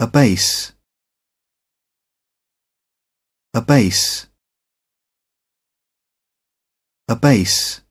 a base a base a base